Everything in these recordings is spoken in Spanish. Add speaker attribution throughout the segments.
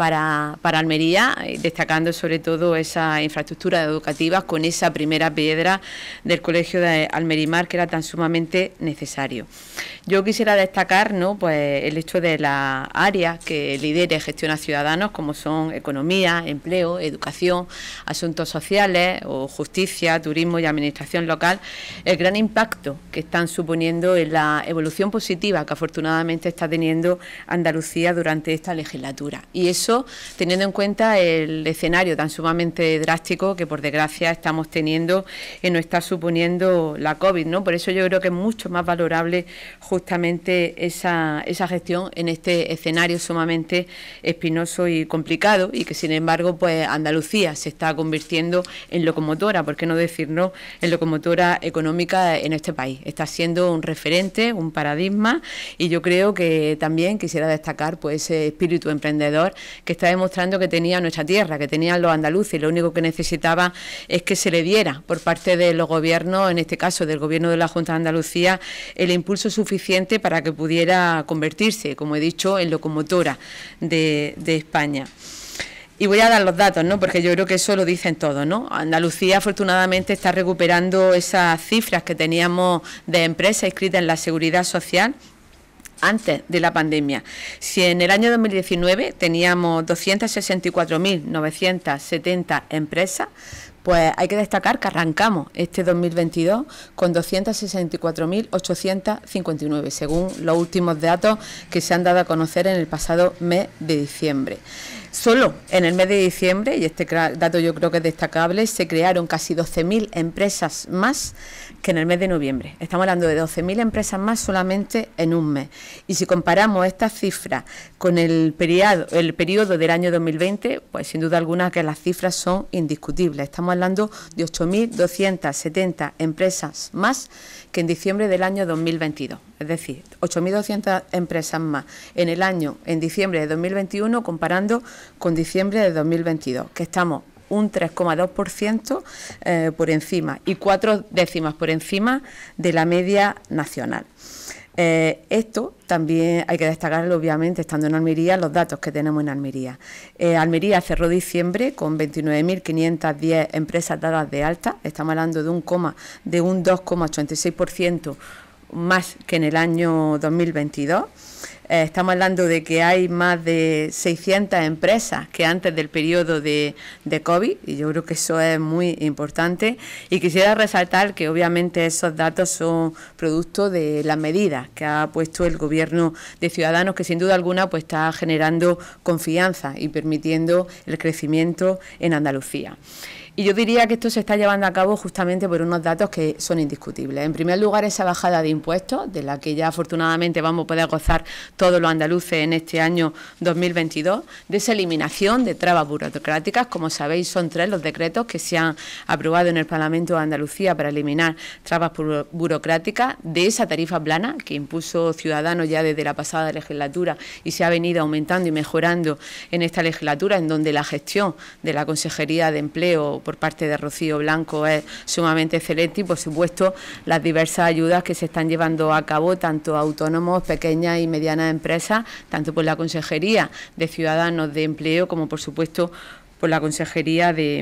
Speaker 1: para, Almería, eh, destacando sobre todo esa infraestructura educativa con esa primera piedra del Colegio de Almerimar que era tan sumamente necesario. Yo quisiera destacar ¿no? pues el hecho de las áreas que lidera y gestiona Ciudadanos, como son economía, empleo, educación, asuntos sociales o justicia, turismo y administración local, el gran impacto que están suponiendo en la evolución positiva que afortunadamente está teniendo Andalucía durante esta legislatura. Y eso teniendo en cuenta el escenario tan sumamente drástico que por desgracia estamos teniendo y nos está suponiendo la COVID, ¿no? Por eso yo creo que es mucho más valorable justamente esa, gestión en este escenario sumamente espinoso y complicado y que sin embargo pues Andalucía se está convirtiendo en locomotora, ¿por qué no decirlo?, en locomotora económica en este país. Está siendo un referente, un paradigma y yo creo que también quisiera destacar pues ese espíritu emprendedor que está demostrando que tenía nuestra tierra, que tenían los andaluces. Lo único que necesitaba es que se le diera por parte de los gobiernos, en este caso del gobierno de la Junta de Andalucía, el impulso suficiente para que pudiera convertirse, como he dicho, en locomotora de, España. Y voy a dar los datos, ¿no? Porque yo creo que eso lo dicen todos, ¿no? Andalucía, afortunadamente, está recuperando esas cifras que teníamos de empresas inscritas en la seguridad social, antes de la pandemia. Si en el año 2019 teníamos 264.970 empresas, pues hay que destacar que arrancamos este 2022 con 264.859, según los últimos datos que se han dado a conocer en el pasado mes de diciembre. Solo en el mes de diciembre, y este dato yo creo que es destacable, se crearon casi 12.000 empresas más que en el mes de noviembre. Estamos hablando de 12.000 empresas más solamente en un mes. Y si comparamos estas cifras con el periodo, el periodo del año 2020, pues sin duda alguna que las cifras son indiscutibles. Estamos hablando de 8.270 empresas más que en diciembre del año 2022 es decir, 8.200 empresas más en el año, en diciembre de 2021, comparando con diciembre de 2022, que estamos un 3,2% eh, por encima y cuatro décimas por encima de la media nacional. Eh, esto también hay que destacarlo, obviamente, estando en Almería, los datos que tenemos en Almería. Eh, Almería cerró diciembre con 29.510 empresas dadas de alta, estamos hablando de un, coma, de un 2,86% más que en el año 2022. Eh, estamos hablando de que hay más de 600 empresas que antes del periodo de, de, COVID, y yo creo que eso es muy importante. Y quisiera resaltar que obviamente esos datos son producto de las medidas que ha puesto el Gobierno de Ciudadanos, que sin duda alguna pues está generando confianza y permitiendo el crecimiento en Andalucía. Y yo diría que esto se está llevando a cabo justamente por unos datos que son indiscutibles. En primer lugar, esa bajada de impuestos, de la que ya afortunadamente vamos a poder gozar todos los andaluces en este año 2022, de esa eliminación de trabas burocráticas. Como sabéis, son tres los decretos que se han aprobado en el Parlamento de Andalucía para eliminar trabas burocráticas, de esa tarifa plana que impuso Ciudadanos ya desde la pasada legislatura y se ha venido aumentando y mejorando en esta legislatura, en donde la gestión de la Consejería de Empleo, por parte de Rocío Blanco es sumamente excelente y, por supuesto, las diversas ayudas que se están llevando a cabo tanto autónomos, pequeñas y medianas empresas, tanto por la Consejería de Ciudadanos de Empleo como, por supuesto, por la Consejería de,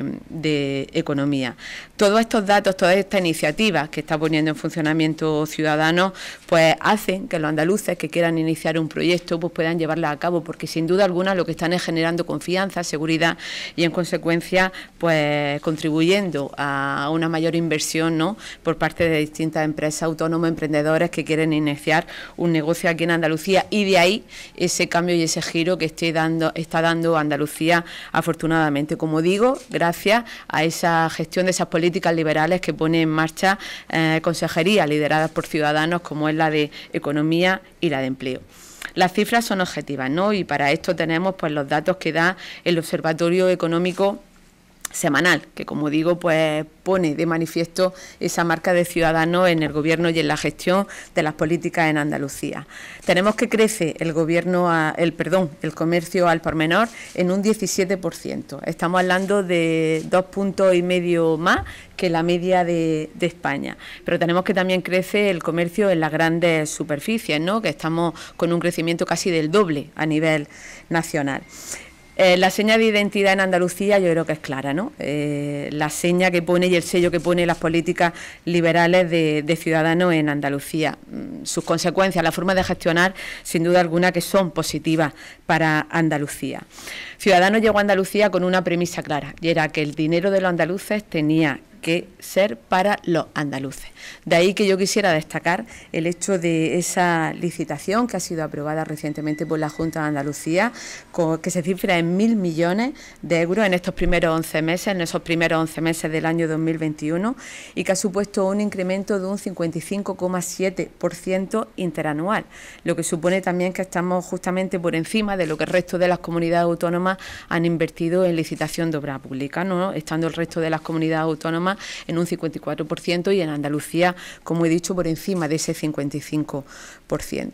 Speaker 1: Economía. Todos estos datos, todas estas iniciativas que está poniendo en funcionamiento Ciudadanos, pues hacen que los andaluces que quieran iniciar un proyecto pues puedan llevarla a cabo, porque sin duda alguna lo que están es generando confianza, seguridad y en consecuencia pues contribuyendo a una mayor inversión ¿no? por parte de distintas empresas autónomas, emprendedores que quieren iniciar un negocio aquí en Andalucía y de ahí ese cambio y ese giro que esté dando, está dando Andalucía afortunadamente como digo, gracias a esa gestión de esas políticas liberales que pone en marcha eh, consejerías lideradas por ciudadanos como es la de Economía y la de Empleo. Las cifras son objetivas, ¿no? Y para esto tenemos pues los datos que da el Observatorio Económico semanal, que como digo, pues pone de manifiesto esa marca de ciudadano en el gobierno y en la gestión de las políticas en Andalucía. Tenemos que crece el gobierno el perdón, el comercio al por menor en un 17%. Estamos hablando de dos puntos y medio más que la media de, de, España. Pero tenemos que también crece el comercio en las grandes superficies, ¿no? que estamos con un crecimiento casi del doble a nivel nacional. Eh, la seña de identidad en Andalucía yo creo que es clara, ¿no? Eh, la seña que pone y el sello que pone las políticas liberales de, de ciudadanos en Andalucía. Mm, sus consecuencias, la forma de gestionar, sin duda alguna, que son positivas para Andalucía. Ciudadanos llegó a Andalucía con una premisa clara, y era que el dinero de los andaluces tenía que ser para los andaluces. De ahí que yo quisiera destacar el hecho de esa licitación que ha sido aprobada recientemente por la Junta de Andalucía, que se cifra en mil millones de euros en estos primeros 11 meses, en esos primeros 11 meses del año 2021, y que ha supuesto un incremento de un 55,7% interanual, lo que supone también que estamos justamente por encima de lo que el resto de las comunidades autónomas han invertido en licitación de obra pública, ¿no? estando el resto de las comunidades autónomas en un 54% y en Andalucía, como he dicho, por encima de ese 55%.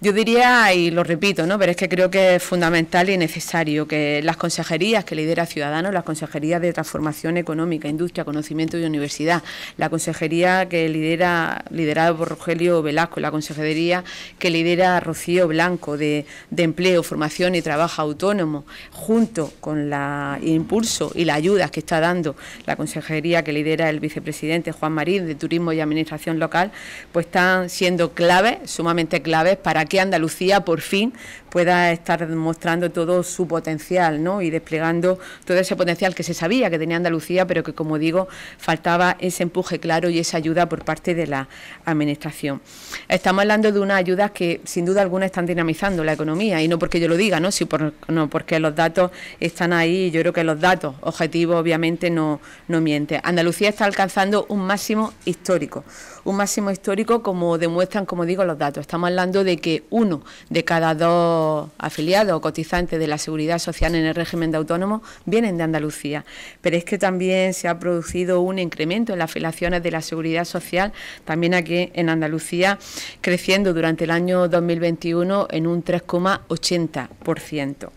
Speaker 1: Yo diría, y lo repito, ¿no? pero es que creo que es fundamental y necesario que las consejerías que lidera Ciudadanos, las consejerías de transformación económica, industria, conocimiento y universidad, la consejería que lidera, liderada por Rogelio Velasco, la consejería que lidera Rocío Blanco de, empleo, formación y trabajo autónomo, junto con el impulso y la ayuda que está dando la consejería que lidera el vicepresidente Juan Marín de Turismo y Administración Local, pues están siendo claves, sumamente claves para que que Andalucía por fin pueda estar mostrando todo su potencial ¿no? y desplegando todo ese potencial que se sabía que tenía Andalucía, pero que, como digo, faltaba ese empuje claro y esa ayuda por parte de la Administración. Estamos hablando de unas ayudas que, sin duda alguna, están dinamizando la economía, y no porque yo lo diga, ¿no? sino porque los datos están ahí, y yo creo que los datos objetivos, obviamente, no, no mienten. Andalucía está alcanzando un máximo histórico, un máximo histórico como demuestran, como digo, los datos. Estamos hablando de que uno de cada dos afiliados o cotizantes de la seguridad social en el régimen de autónomo vienen de Andalucía. Pero es que también se ha producido un incremento en las afiliaciones de la seguridad social, también aquí en Andalucía, creciendo durante el año 2021 en un 3,80%.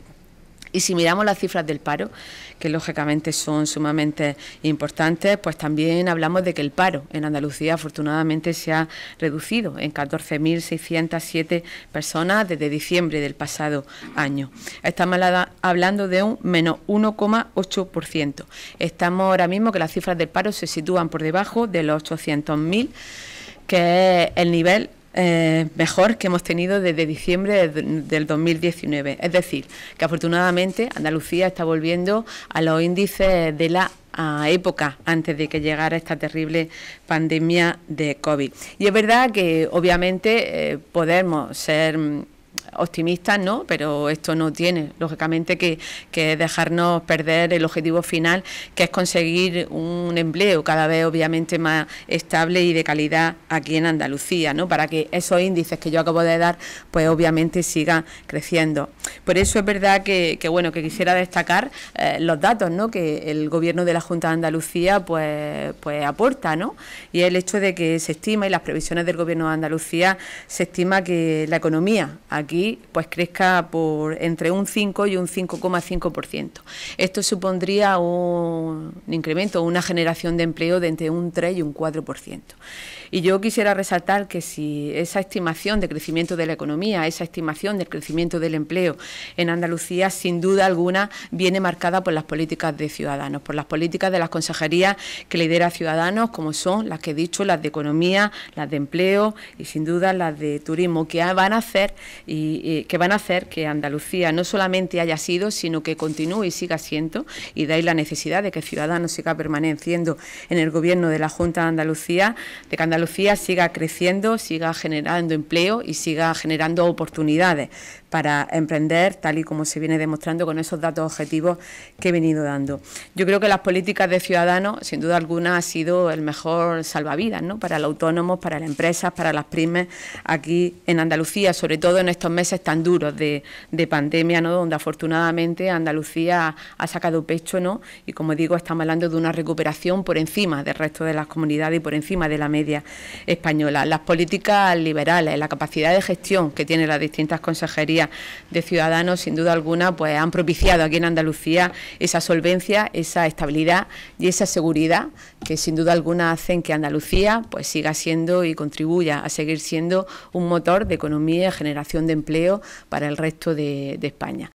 Speaker 1: Y si miramos las cifras del paro, que lógicamente son sumamente importantes, pues también hablamos de que el paro en Andalucía afortunadamente se ha reducido en 14.607 personas desde diciembre del pasado año. Estamos hablando de un menos 1,8%. Estamos ahora mismo que las cifras del paro se sitúan por debajo de los 800.000, que es el nivel eh, mejor que hemos tenido desde diciembre del 2019. Es decir, que afortunadamente Andalucía está volviendo a los índices de la época antes de que llegara esta terrible pandemia de COVID. Y es verdad que obviamente eh, podemos ser mm, optimistas, ¿no? Pero esto no tiene, lógicamente, que, dejarnos perder el objetivo final, que es conseguir un empleo cada vez, obviamente, más estable y de calidad aquí en Andalucía, ¿no? Para que esos índices que yo acabo de dar, pues obviamente sigan creciendo. Por eso es verdad que, bueno, que quisiera destacar eh, los datos, ¿no? Que el gobierno de la Junta de Andalucía, pues, pues aporta, ¿no? Y el hecho de que se estima, y las previsiones del gobierno de Andalucía, se estima que la economía aquí pues crezca por entre un 5 y un 5,5%. Esto supondría un incremento, una generación de empleo de entre un 3 y un 4%. Y yo quisiera resaltar que si esa estimación de crecimiento de la economía, esa estimación del crecimiento del empleo en Andalucía, sin duda alguna, viene marcada por las políticas de Ciudadanos, por las políticas de las consejerías que lidera Ciudadanos, como son las que he dicho, las de economía, las de empleo y sin duda las de turismo, que van a hacer y, que van a hacer que Andalucía no solamente haya sido, sino que continúe y siga siendo, y de ahí la necesidad de que Ciudadanos siga permaneciendo en el gobierno de la Junta de Andalucía, de que Andalucía Andalucía siga creciendo, siga generando empleo y siga generando oportunidades para emprender, tal y como se viene demostrando con esos datos objetivos que he venido dando. Yo creo que las políticas de ciudadanos, sin duda alguna, ha sido el mejor salvavidas para los autónomos, para las empresas, para las pymes aquí en Andalucía, sobre todo en estos meses tan duros de, pandemia, donde afortunadamente Andalucía ha sacado pecho ¿no? y, como digo, estamos hablando de una recuperación por encima del resto de las comunidades y por encima de la media española, las políticas liberales, la capacidad de gestión que tienen las distintas consejerías de ciudadanos, sin duda alguna, pues han propiciado aquí en Andalucía esa solvencia, esa estabilidad y esa seguridad que sin duda alguna hacen que Andalucía pues siga siendo y contribuya a seguir siendo un motor de economía y generación de empleo para el resto de España.